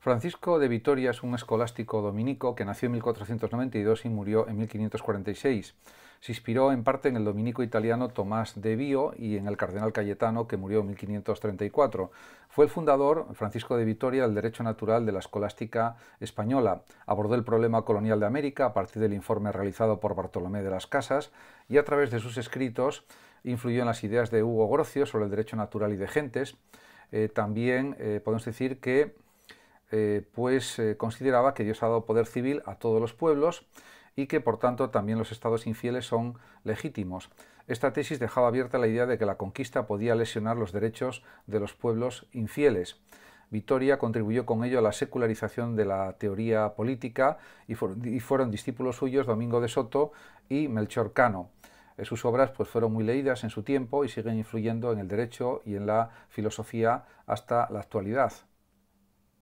Francisco de Vitoria es un escolástico dominico que nació en 1492 y murió en 1546. Se inspiró en parte en el dominico italiano Tomás de Bío y en el cardenal Cayetano, que murió en 1534. Fue el fundador, Francisco de Vitoria, del derecho natural de la escolástica española. Abordó el problema colonial de América a partir del informe realizado por Bartolomé de las Casas y a través de sus escritos influyó en las ideas de Hugo Grocio sobre el derecho natural y de gentes. Eh, también eh, podemos decir que eh, pues eh, consideraba que Dios ha dado poder civil a todos los pueblos y que por tanto también los estados infieles son legítimos. Esta tesis dejaba abierta la idea de que la conquista podía lesionar los derechos de los pueblos infieles. Vitoria contribuyó con ello a la secularización de la teoría política y, fueron discípulos suyos Domingo de Soto y Melchor Cano. Eh, sus obras pues, fueron muy leídas en su tiempo y siguen influyendo en el derecho y en la filosofía hasta la actualidad.